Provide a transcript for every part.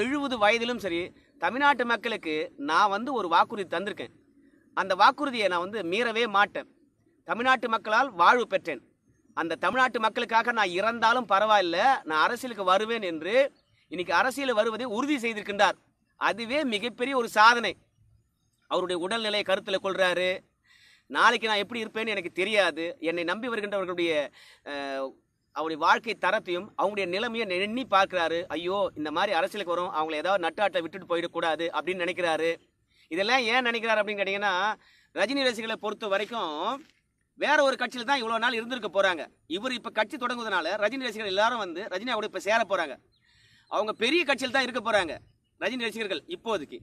எழுபது வயதிலும் சரி தமிழ்நாட்டு மக்களுக்கு நான் வந்து ஒரு வாக்குறுதி தந்திருக்கேன் அந்த வாக்குறுதியை நான் வந்து மீறவே மாட்டேன் தமிழ்நாட்டு மக்களால் வாழ்வு பெற்றேன் அந்த தமிழ்நாட்டு மக்களுக்காக நான் இறந்தாலும் பரவாயில்ல நான் அரசியலுக்கு வருவேன் என்று இன்னைக்கு அரசியல் வருவதை உறுதி செய்திருக்கின்றார் அதுவே மிகப்பெரிய ஒரு சாதனை அவருடைய உடல்நிலையை கருத்தில் கொள்கிறாரு நாளைக்கு நான் எப்படி இருப்பேன்னு எனக்கு தெரியாது என்னை நம்பி வருகின்றவர்களுடைய அவருடைய வாழ்க்கை தரத்தையும் அவங்களுடைய நிலைமையை எண்ணி பார்க்குறாரு ஐயோ இந்த மாதிரி அரசியலுக்கு வரும் அவங்களை ஏதாவது நட்டாட்டில் விட்டுட்டு போயிடக்கூடாது அப்படின்னு நினைக்கிறாரு இதெல்லாம் ஏன் நினைக்கிறாரு அப்படின்னு கேட்டிங்கன்னா ரஜினி ரசிகளை பொறுத்த வரைக்கும் வேற ஒரு கட்சியில் தான் இவ்வளோ நாள் இருந்திருக்க போகிறாங்க இவர் இப்போ கட்சி தொடங்குவதனால ரஜினி ரசிகர்கள் எல்லாரும் வந்து ரஜினி அவரோட இப்போ சேர போகிறாங்க அவங்க பெரிய கட்சியில் தான் இருக்க போகிறாங்க ரஜினி ரசிகர்கள் இப்போதைக்கு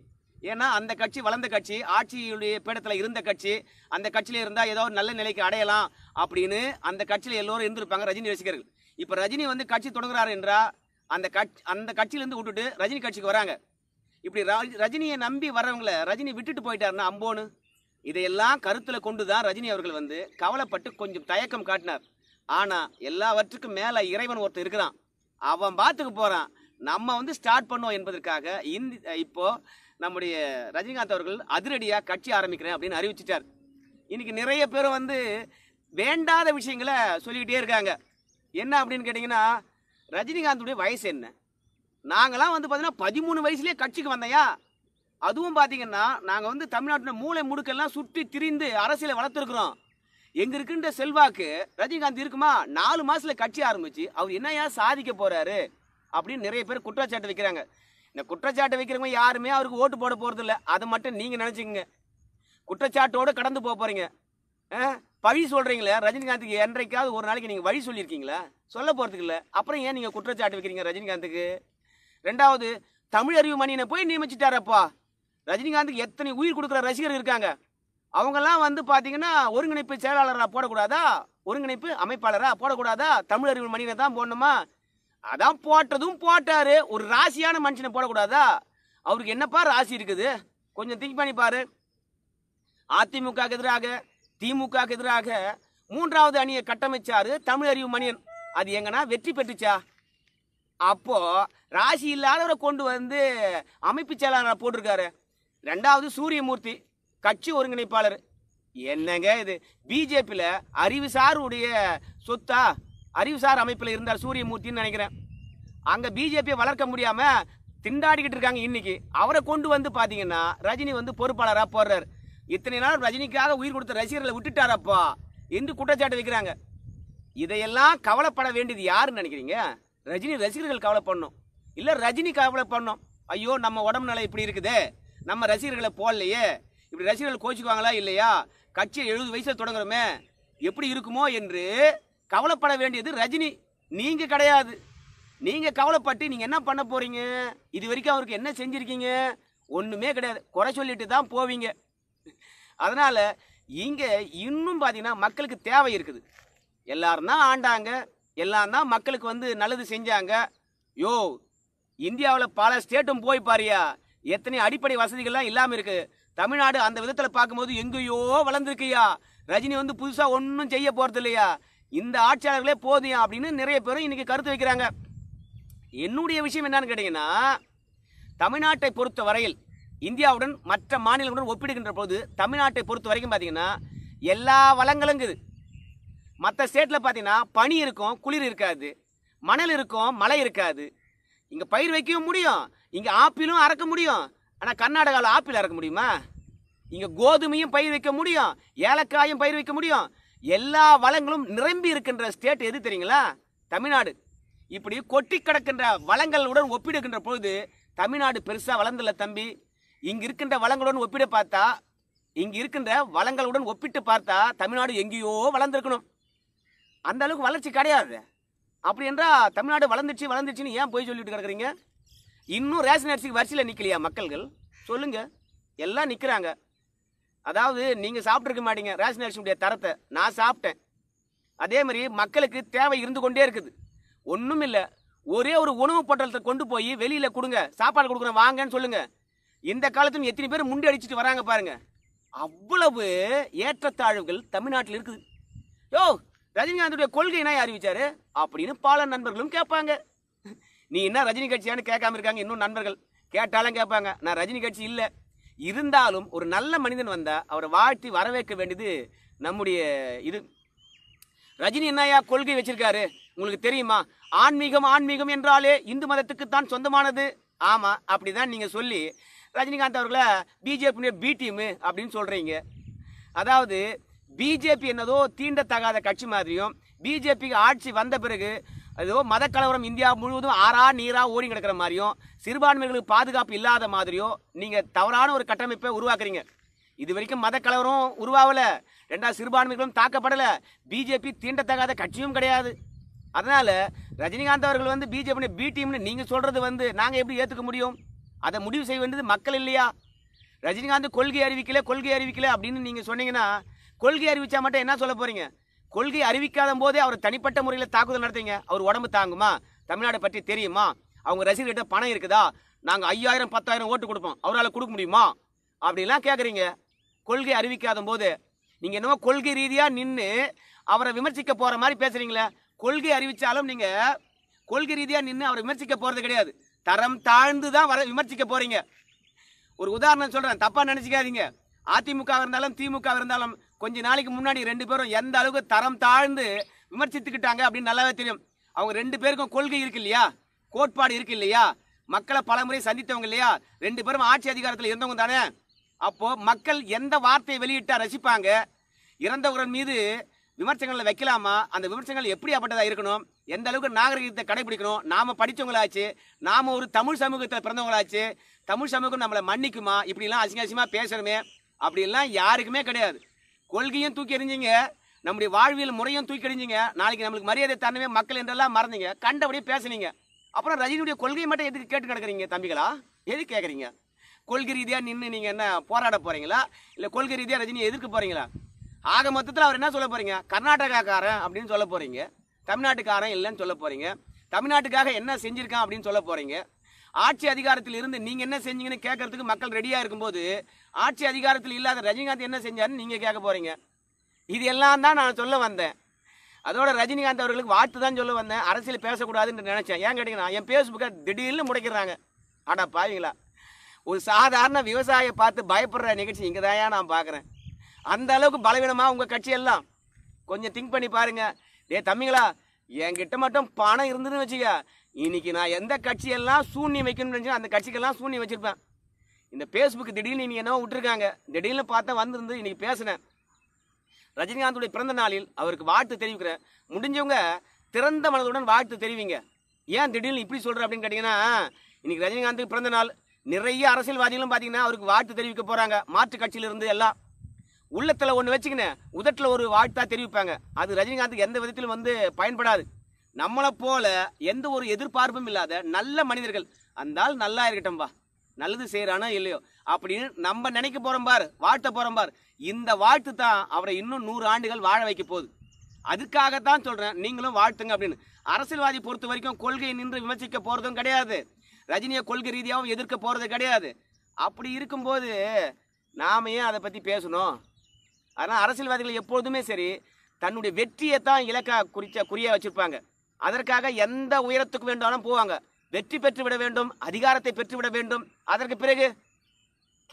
ஏன்னா அந்த கட்சி வளர்ந்த கட்சி ஆட்சியுடைய பீடத்தில் இருந்த கட்சி அந்த கட்சியில் இருந்தால் ஏதோ ஒரு நல்ல நிலைக்கு அடையலாம் அப்படின்னு அந்த கட்சியில் எல்லோரும் இருந்திருப்பாங்க ரஜினி ரசிகர்கள் இப்போ ரஜினி வந்து கட்சி தொடங்குறாரு என்றால் அந்த கட்சி அந்த கட்சியிலேருந்து விட்டுட்டு ரஜினி கட்சிக்கு வராங்க இப்படி ரஜினியை நம்பி வரவங்கள ரஜினி விட்டுட்டு போயிட்டாருன்னா அம்போன்னு இதையெல்லாம் கருத்தில் கொண்டு தான் ரஜினி அவர்கள் வந்து கவலைப்பட்டு கொஞ்சம் தயக்கம் காட்டினார் ஆனால் எல்லாவற்றுக்கும் மேலே இறைவன் ஒருத்தர் இருக்கிறான் அவன் பார்த்துக்கு போகிறான் நம்ம வந்து ஸ்டார்ட் பண்ணுவோம் என்பதற்காக இந்த இப்போது நம்முடைய ரஜினிகாந்த் அவர்கள் அதிரடியாக கட்சி ஆரம்பிக்கிறேன் அப்படின்னு அறிவிச்சிட்டார் இன்றைக்கி நிறைய பேர் வந்து வேண்டாத விஷயங்களை சொல்லிக்கிட்டே இருக்காங்க என்ன அப்படின்னு கேட்டிங்கன்னா ரஜினிகாந்துடைய வயசு என்ன நாங்களாம் வந்து பார்த்தீங்கன்னா பதிமூணு வயசுலேயே கட்சிக்கு வந்தையா அதுவும் பார்த்தீங்கன்னா நாங்கள் வந்து தமிழ்நாட்டில் மூளை முடுக்கெல்லாம் சுற்றி திரிந்து அரசியலை வளர்த்துருக்குறோம் எங்க இருக்கின்ற செல்வாக்கு ரஜினிகாந்த் இருக்குமா நாலு மாசத்துல கட்சி ஆரம்பிச்சு அவர் என்னையா சாதிக்க போறாரு அப்படின்னு நிறைய பேர் குற்றச்சாட்டு வைக்கிறாங்க இந்த குற்றச்சாட்டை வைக்கிறவங்க யாருமே அவருக்கு ஓட்டு போட போகிறது இல்லை அதை மட்டும் நீங்கள் நினச்சிக்கங்க குற்றச்சாட்டோடு கடந்து போக போகிறீங்க பழி சொல்கிறீங்களே ரஜினிகாந்துக்கு என்றைக்காவது ஒரு நாளைக்கு நீங்கள் வழி சொல்லியிருக்கீங்களா சொல்ல போகிறதுக்கு இல்லை அப்புறம் ஏன் நீங்கள் குற்றச்சாட்டு வைக்கிறீங்க ரஜினிகாந்துக்கு ரெண்டாவது தமிழ் அறிவு மணியனை போய் நியமிச்சிட்டாரப்பா ரஜினிகாந்துக்கு எத்தனை உயிர் கொடுக்குற ரசிகர் இருக்காங்க அவங்கெல்லாம் வந்து பார்த்தீங்கன்னா ஒருங்கிணைப்பு செயலாளராக போடக்கூடாதா ஒருங்கிணைப்பு அமைப்பாளராக போடக்கூடாதா தமிழ் அறிவு மணியனை தான் போடணுமா அதான் போட்டதும் போட்டாரு ஒரு ராசியான மனுஷனை போடக்கூடாதா அவருக்கு என்னப்பா ராசி இருக்குது கொஞ்சம் திங்க் பண்ணி பாரு அதிமுக எதிராக திமுக எதிராக மூன்றாவது அணியை கட்டமைச்சாரு தமிழ் அறிவு மணியன் அது எங்கன்னா வெற்றி பெற்றுச்சா அப்போ ராசி இல்லாதவரை கொண்டு வந்து அமைப்பு செயலாளராக போட்டிருக்காரு ரெண்டாவது சூரியமூர்த்தி கட்சி ஒருங்கிணைப்பாளர் என்னங்க இது பிஜேபியில் அறிவுசாருடைய சொத்தா அறிவுசார் அமைப்பில் இருந்தார் சூரியமூர்த்தின்னு நினைக்கிறேன் அங்கே பிஜேபியை வளர்க்க முடியாமல் திண்டாடிக்கிட்டு இருக்காங்க இன்றைக்கி அவரை கொண்டு வந்து பார்த்தீங்கன்னா ரஜினி வந்து பொறுப்பாளராக போடுறார் இத்தனை நாள் ரஜினிக்காக உயிர் கொடுத்த ரசிகர்களை விட்டுட்டாரப்பா என்று குற்றச்சாட்டு வைக்கிறாங்க இதையெல்லாம் கவலைப்பட வேண்டியது யாருன்னு நினைக்கிறீங்க ரஜினி ரசிகர்கள் கவலை பண்ணும் இல்லை ரஜினி கவலை பண்ணும் ஐயோ நம்ம உடம்பு நிலை இப்படி இருக்குது நம்ம ரசிகர்களை போடலையே இப்படி ரசிகர்கள் கோச்சிக்குவாங்களா இல்லையா கட்சியை எழுபது வயசில் தொடங்குறோமே எப்படி இருக்குமோ என்று கவலைப்பட வேண்டியது ரஜினி நீங்கள் கிடையாது நீங்கள் கவலைப்பட்டு நீங்கள் என்ன பண்ண போறீங்க இது வரைக்கும் அவருக்கு என்ன செஞ்சுருக்கீங்க ஒன்றுமே கிடையாது குறை சொல்லிட்டு தான் போவீங்க அதனால் இங்கே இன்னும் பாத்தீங்கன்னா மக்களுக்கு தேவை இருக்குது எல்லாரும் தான் ஆண்டாங்க எல்லாம் தான் மக்களுக்கு வந்து நல்லது செஞ்சாங்க யோ இந்தியாவில் பல ஸ்டேட்டும் போய் பாரியா எத்தனை அடிப்படை வசதிகள்லாம் இல்லாமல் இருக்குது தமிழ்நாடு அந்த விதத்தில் பார்க்கும்போது எங்கேயோ வளர்ந்துருக்கியா ரஜினி வந்து புதுசாக ஒன்றும் செய்ய போகிறது இல்லையா இந்த ஆட்சியாளர்களே போதும் அப்படின்னு நிறைய பேரும் இன்றைக்கி கருத்து வைக்கிறாங்க என்னுடைய விஷயம் என்னன்னு கேட்டீங்கன்னா தமிழ்நாட்டை பொறுத்த வரையில் இந்தியாவுடன் மற்ற மாநிலங்களுடன் ஒப்பிடுகின்ற போது தமிழ்நாட்டை பொறுத்த வரைக்கும் பார்த்தீங்கன்னா எல்லா வளங்களும் இருக்குது மற்ற ஸ்டேட்டில் பார்த்தீங்கன்னா பனி இருக்கும் குளிர் இருக்காது மணல் இருக்கும் மழை இருக்காது இங்கே பயிர் வைக்கவும் முடியும் இங்கே ஆப்பிளும் அறக்க முடியும் ஆனால் கர்நாடகாவில் ஆப்பிள் அறக்க முடியுமா இங்கே கோதுமையும் பயிர் வைக்க முடியும் ஏலக்காயும் பயிர் வைக்க முடியும் எல்லா வளங்களும் நிரம்பி இருக்கின்ற ஸ்டேட் எது தெரியுங்களா தமிழ்நாடு இப்படி கொட்டி கிடக்கின்ற வளங்களுடன் ஒப்பிடுகின்ற பொழுது தமிழ்நாடு பெருசாக வளர்ந்துள்ள தம்பி இங்கே இருக்கின்ற வளங்களுடன் ஒப்பிட பார்த்தா இங்கே இருக்கின்ற வளங்களுடன் ஒப்பிட்டு பார்த்தா தமிழ்நாடு எங்கேயோ வளர்ந்துருக்கணும் அந்த அளவுக்கு வளர்ச்சி கிடையாது அப்படி என்றால் தமிழ்நாடு வளர்ந்துச்சு வளர்ந்துச்சுன்னு ஏன் போய் சொல்லிட்டு கிடக்குறீங்க இன்னும் ரேஷன் அரிசிக்கு வரிசையில் நிற்கலையா மக்கள்கள் சொல்லுங்கள் எல்லாம் நிற்கிறாங்க அதாவது நீங்கள் சாப்பிட்ருக்க மாட்டீங்க ரேஷன் அரிசியுடைய தரத்தை நான் சாப்பிட்டேன் அதே மாதிரி மக்களுக்கு தேவை இருந்து கொண்டே இருக்குது ஒன்றும் இல்லை ஒரே ஒரு உணவு பொட்டலத்தை கொண்டு போய் வெளியில் கொடுங்க சாப்பாடு கொடுக்குறேன் வாங்கன்னு சொல்லுங்கள் இந்த காலத்தும் எத்தனை பேர் முண்டி அடிச்சுட்டு வராங்க பாருங்க அவ்வளவு ஏற்றத்தாழ்வுகள் தமிழ்நாட்டில் இருக்குது யோ ரஜினிகாந்துடைய கொள்கைனா அறிவிச்சாரு அப்படின்னு பல நண்பர்களும் கேட்பாங்க நீ என்ன ரஜினி கட்சியான்னு கேட்காம இருக்காங்க இன்னும் நண்பர்கள் கேட்டாலும் கேட்பாங்க நான் ரஜினி கட்சி இல்லை இருந்தாலும் ஒரு நல்ல மனிதன் வந்தால் அவரை வாழ்த்தி வரவேற்க வேண்டியது நம்முடைய இது ரஜினி என்னையா கொள்கை வச்சிருக்காரு உங்களுக்கு தெரியுமா ஆன்மீகம் ஆன்மீகம் என்றாலே இந்து மதத்துக்கு தான் சொந்தமானது ஆமாம் அப்படி தான் நீங்கள் சொல்லி ரஜினிகாந்த் அவர்களை பிஜேபியுடைய பி டீமு அப்படின்னு சொல்கிறீங்க அதாவது பிஜேபி என்னதோ தீண்டத்தகாத கட்சி மாதிரியும் பிஜேபிக்கு ஆட்சி வந்த பிறகு அதுவோ மத கலவரம் இந்தியா முழுவதும் ஆறா நீரா ஓடி கிடக்கிற மாதிரியும் சிறுபான்மைகளுக்கு பாதுகாப்பு இல்லாத மாதிரியும் நீங்கள் தவறான ஒரு கட்டமைப்பை உருவாக்குறீங்க இது வரைக்கும் மத கலவரம் உருவாகலை ரெண்டா சிறுபான்மைகளும் தாக்கப்படலை பிஜேபி தீண்டத்தகாத கட்சியும் கிடையாது அதனால் ரஜினிகாந்த் அவர்கள் வந்து பிஜேபி பி டீம்னு நீங்கள் சொல்றது வந்து நாங்கள் எப்படி ஏற்றுக்க முடியும் அதை முடிவு செய்ய வேண்டியது மக்கள் இல்லையா ரஜினிகாந்த் கொள்கை அறிவிக்கல கொள்கை அறிவிக்கல அப்படின்னு நீங்கள் சொன்னீங்கன்னா கொள்கை அறிவிச்சா மட்டும் என்ன சொல்ல போகிறீங்க கொள்கை அறிவிக்காத போதே அவர் தனிப்பட்ட முறையில் தாக்குதல் நடத்திங்க அவர் உடம்பு தாங்குமா தமிழ்நாடு பற்றி தெரியுமா அவங்க ரசிகர்கிட்ட பணம் இருக்குதா நாங்கள் ஐயாயிரம் பத்தாயிரம் ஓட்டு கொடுப்போம் அவரால் கொடுக்க முடியுமா அப்படிலாம் கேட்குறீங்க கொள்கை அறிவிக்காத போது நீங்கள் என்னமோ கொள்கை ரீதியாக நின்று அவரை விமர்சிக்க போகிற மாதிரி பேசுகிறீங்களே கொள்கை அறிவித்தாலும் நீங்கள் கொள்கை ரீதியாக நின்று அவரை விமர்சிக்க போகிறது கிடையாது தரம் தாழ்ந்து தான் வர விமர்சிக்க போகிறீங்க ஒரு உதாரணம் சொல்கிறேன் தப்பாக நினச்சிக்காதீங்க அதிமுக இருந்தாலும் திமுக இருந்தாலும் கொஞ்ச நாளைக்கு முன்னாடி ரெண்டு பேரும் எந்த அளவுக்கு தரம் தாழ்ந்து விமர்சித்துக்கிட்டாங்க அப்படின்னு நல்லாவே தெரியும் அவங்க ரெண்டு பேருக்கும் கொள்கை இருக்கு இல்லையா கோட்பாடு இருக்கு இல்லையா மக்களை பலமுறை சந்தித்தவங்க இல்லையா ரெண்டு பேரும் ஆட்சி அதிகாரத்தில் இருந்தவங்க தானே அப்போ மக்கள் எந்த வார்த்தையை வெளியிட்டா ரசிப்பாங்க இறந்தவர்கள் மீது விமர்சனங்களை வைக்கலாமா அந்த விமர்சனங்கள் எப்படி அப்பட்டதாக இருக்கணும் எந்த அளவுக்கு நாகரிகத்தை கடைபிடிக்கணும் நாம படித்தவங்களாச்சு நாம ஒரு தமிழ் சமூகத்தில் பிறந்தவங்களாச்சு தமிழ் சமூகம் நம்மளை மன்னிக்குமா இப்படிலாம் அசிங்க அசிங்கமாக பேசணுமே அப்படிலாம் யாருக்குமே கிடையாது கொள்கையும் தூக்கி எறிஞ்சிங்க நம்முடைய வாழ்வியல் முறையும் தூக்கி எறிஞ்சிங்க நாளைக்கு நம்மளுக்கு மரியாதை தரணுமே மக்கள் என்றெல்லாம் மறந்தீங்க கண்டபடியே பேசுனீங்க அப்புறம் ரஜினியுடைய கொள்கையை மட்டும் எதுக்கு கேட்டு கிடக்குறீங்க தம்பிகளா எது கேட்குறீங்க கொள்கை ரீதியாக நின்று நீங்கள் என்ன போராட போகிறீங்களா இல்லை கொள்கை ரீதியாக ரஜினி எதிர்க்க போகிறீங்களா ஆக மொத்தத்தில் அவர் என்ன சொல்ல போகிறீங்க கர்நாடகாக்காரன் அப்படின்னு சொல்ல போகிறீங்க தமிழ்நாட்டுக்காரன் இல்லைன்னு சொல்ல போகிறீங்க தமிழ்நாட்டுக்காக என்ன செஞ்சுருக்கான் அப்படின்னு சொல்ல போகிறீங்க ஆட்சி அதிகாரத்தில் இருந்து நீங்க என்ன செஞ்சீங்கன்னு கேட்கறதுக்கு மக்கள் ரெடியா இருக்கும்போது ஆட்சி அதிகாரத்தில் இல்லாத ரஜினிகாந்த் என்ன செஞ்சாருன்னு நீங்க கேட்க போறீங்க இது எல்லாம் தான் நான் சொல்ல வந்தேன் அதோட ரஜினிகாந்த் அவர்களுக்கு வாழ்த்து தான் சொல்ல வந்தேன் அரசியல் பேசக்கூடாதுன்னு நினைச்சேன் ஏன் கேட்டீங்கன்னா என் பேஸ்புக்கை திடீர்னு முடைக்கிறாங்க ஆடா பாவீங்களா ஒரு சாதாரண விவசாயியை பார்த்து பயப்படுற நிகழ்ச்சி இங்கே தான் நான் பார்க்குறேன் அந்த அளவுக்கு பலவீனமாக உங்கள் கட்சியெல்லாம் கொஞ்சம் திங்க் பண்ணி பாருங்கள் ஏ தம்பிங்களா என்கிட்ட மட்டும் பணம் இருந்ததுன்னு வச்சுக்க இன்னைக்கு நான் எந்த கட்சியெல்லாம் சூன்யம் வைக்கணும்னு அந்த கட்சிக்கெல்லாம் சூன்யம் வச்சுருப்பேன் இந்த ஃபேஸ்புக் திடீர்னு நீங்கள் என்னவோ விட்டுருக்காங்க திடீர்னு பார்த்தா வந்திருந்து இன்னைக்கு பேசினேன் ரஜினிகாந்துடைய பிறந்த நாளில் அவருக்கு வாழ்த்து தெரிவிக்கிறேன் முடிஞ்சவங்க திறந்த மனதுடன் வாழ்த்து தெரிவிங்க ஏன் திடீர்னு இப்படி சொல்கிற அப்படின்னு கேட்டிங்கன்னா இன்றைக்கி ரஜினிகாந்துக்கு பிறந்த நாள் நிறைய அரசியல்வாதிகளும் பார்த்தீங்கன்னா அவருக்கு வாழ்த்து தெரிவிக்க போகிறாங்க மாற்று கட்சியிலிருந்து எல்லாம் உள்ளத்தில் ஒன்று வச்சுக்கினேன் உதட்டில் ஒரு வாழ்த்தாக தெரிவிப்பாங்க அது ரஜினிகாந்துக்கு எந்த விதத்திலும் வந்து பயன்படாது நம்மளை போல எந்த ஒரு எதிர்பார்ப்பும் இல்லாத நல்ல மனிதர்கள் அந்த நல்லா நல்லா இருக்கட்டும்பா நல்லது செய்கிறானா இல்லையோ அப்படின்னு நம்ம நினைக்க போகிறோம் பார் வாழ்த்த போகிறோம் பார் இந்த வாழ்த்து தான் அவரை இன்னும் நூறு ஆண்டுகள் வாழ வைக்க போகுது அதுக்காகத்தான் சொல்கிறேன் நீங்களும் வாழ்த்துங்க அப்படின்னு அரசியல்வாதி பொறுத்த வரைக்கும் கொள்கையை நின்று விமர்சிக்க போகிறதும் கிடையாது ரஜினியை கொள்கை ரீதியாகவும் எதிர்க்க போறது கிடையாது அப்படி இருக்கும்போது நாம ஏன் அதை பற்றி பேசணும் அதனால் அரசியல்வாதிகள் எப்பொழுதுமே சரி தன்னுடைய வெற்றியை தான் இலக்காக குறிச்ச குறியாக வச்சுருப்பாங்க அதற்காக எந்த உயரத்துக்கு வேண்டாலும் போவாங்க வெற்றி பெற்று விட வேண்டும் அதிகாரத்தை பெற்றுவிட வேண்டும் அதற்கு பிறகு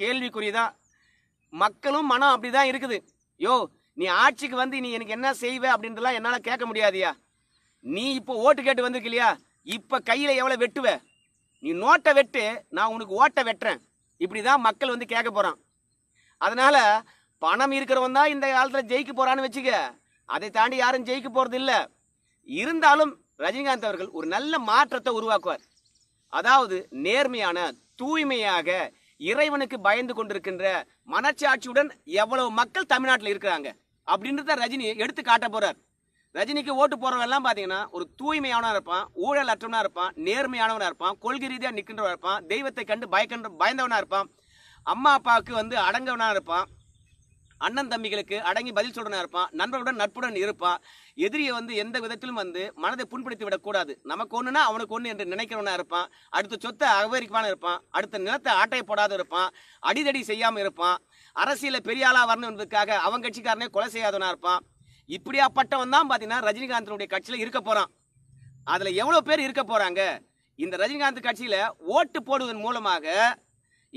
கேள்விக்குறிதான் மக்களும் மனம் அப்படிதான் இருக்குது யோ நீ ஆட்சிக்கு வந்து நீ எனக்கு என்ன செய்வ அப்படின்றலாம் என்னால் கேட்க முடியாதியா நீ இப்போ ஓட்டு கேட்டு வந்திருக்கு இல்லையா இப்போ கையில் எவ்வளோ வெட்டுவ நீ நோட்டை வெட்டு நான் உனக்கு ஓட்டை வெட்டுறேன் இப்படி தான் மக்கள் வந்து கேட்க போகிறான் அதனால் பணம் இருக்கிறவன் தான் இந்த காலத்தில் ஜெயிக்க போகிறான்னு வச்சுக்க அதை தாண்டி யாரும் ஜெயிக்க போகிறது இல்லை இருந்தாலும் ரஜினிகாந்த் அவர்கள் ஒரு நல்ல மாற்றத்தை உருவாக்குவார் அதாவது நேர்மையான தூய்மையாக இறைவனுக்கு பயந்து கொண்டிருக்கின்ற மனச்சாட்சியுடன் எவ்வளவு மக்கள் தமிழ்நாட்டில் இருக்கிறாங்க அப்படின்றத ரஜினி எடுத்து காட்ட போறார் ரஜினிக்கு ஓட்டு போறவெல்லாம் பாத்தீங்கன்னா ஒரு தூய்மையானவனா இருப்பான் ஊழல் அற்றவனா இருப்பான் நேர்மையானவனா இருப்பான் கொள்கை ரீதியா நிற்கின்றவனா இருப்பான் தெய்வத்தை கண்டு பயக்கன்ற பயந்தவனா இருப்பான் அம்மா அப்பாவுக்கு வந்து அடங்கவனா இருப்பான் அண்ணன் தம்பிகளுக்கு அடங்கி பதில் சொல்றனா இருப்பான் நண்பர்களுடன் நட்புடன் இருப்பான் எதிரியை வந்து எந்த விதத்திலும் வந்து மனதை புண்படுத்தி விடக்கூடாது நமக்கு ஒண்ணுன்னா அவனுக்கு ஒண்ணு என்று நினைக்கிறவனா இருப்பான் அடுத்த சொத்தை அகவரிப்பான இருப்பான் அடுத்த நிலத்தை ஆட்டை போடாத இருப்பான் அடிதடி செய்யாம இருப்பான் அரசியல பெரிய ஆளா வரணும் என்பதுக்காக அவன் கட்சிக்காரனே கொலை செய்யாதவனா இருப்பான் இப்படியாப்பட்டவன் தான் பாத்தீங்கன்னா ரஜினிகாந்தனுடைய கட்சியில இருக்க போறான் அதுல எவ்வளவு பேர் இருக்க போறாங்க இந்த ரஜினிகாந்த் கட்சியில ஓட்டு போடுவதன் மூலமாக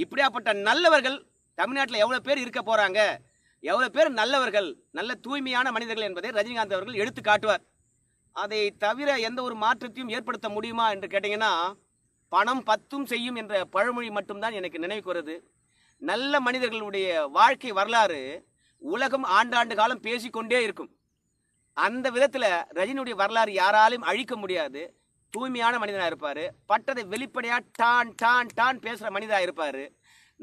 இப்படியாப்பட்ட நல்லவர்கள் தமிழ்நாட்டில் எவ்வளோ பேர் இருக்க போகிறாங்க எவ்வளோ பேர் நல்லவர்கள் நல்ல தூய்மையான மனிதர்கள் என்பதை ரஜினிகாந்த் அவர்கள் எடுத்து காட்டுவார் அதை தவிர எந்த ஒரு மாற்றத்தையும் ஏற்படுத்த முடியுமா என்று கேட்டிங்கன்னா பணம் பத்தும் செய்யும் என்ற பழமொழி மட்டும்தான் எனக்கு நினைவுக்கு வருது நல்ல மனிதர்களுடைய வாழ்க்கை வரலாறு உலகம் ஆண்டாண்டு காலம் பேசிக்கொண்டே இருக்கும் அந்த விதத்தில் ரஜினியுடைய வரலாறு யாராலையும் அழிக்க முடியாது தூய்மையான மனிதனாக இருப்பார் பட்டதை வெளிப்படையாக டான் டான் டான் பேசுகிற மனிதனாக இருப்பார்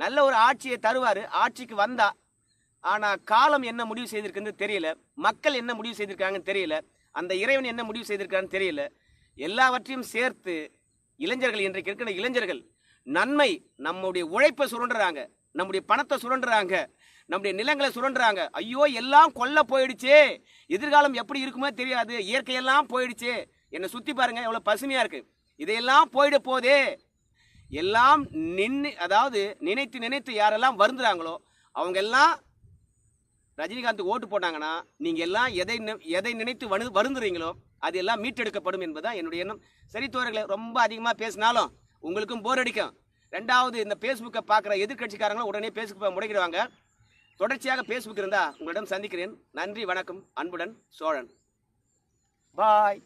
நல்ல ஒரு ஆட்சியை தருவார் ஆட்சிக்கு வந்தால் ஆனால் காலம் என்ன முடிவு செய்திருக்குன்னு தெரியல மக்கள் என்ன முடிவு செய்திருக்காங்கன்னு தெரியல அந்த இறைவன் என்ன முடிவு செய்திருக்கான்னு தெரியல எல்லாவற்றையும் சேர்த்து இளைஞர்கள் இன்றைக்கு இருக்கிற இளைஞர்கள் நன்மை நம்முடைய உழைப்பை சுரண்டுறாங்க நம்முடைய பணத்தை சுரண்டுறாங்க நம்முடைய நிலங்களை சுரண்டுறாங்க ஐயோ எல்லாம் கொல்ல போயிடுச்சே எதிர்காலம் எப்படி இருக்குமோ தெரியாது இயற்கையெல்லாம் போயிடுச்சே என்னை சுற்றி பாருங்க எவ்வளோ பசுமையாக இருக்குது இதையெல்லாம் போயிட போதே எல்லாம் நின்று அதாவது நினைத்து நினைத்து யாரெல்லாம் வருந்துறாங்களோ அவங்க எல்லாம் ரஜினிகாந்த் ஓட்டு போட்டாங்கன்னா நீங்கள் எல்லாம் எதை எதை நினைத்து வனு வருந்துறீங்களோ அது எல்லாம் மீட்டெடுக்கப்படும் என்பதுதான் என்னுடைய எண்ணம் சரி தோழர்களே ரொம்ப அதிகமாக பேசினாலும் உங்களுக்கும் போர் அடிக்கும் ரெண்டாவது இந்த ஃபேஸ்புக்கை பார்க்குற எதிர்கட்சிக்காரங்களும் உடனே பேஸ்புக் முடக்கிடுவாங்க தொடர்ச்சியாக ஃபேஸ்புக் இருந்தால் உங்களிடம் சந்திக்கிறேன் நன்றி வணக்கம் அன்புடன் சோழன் பாய்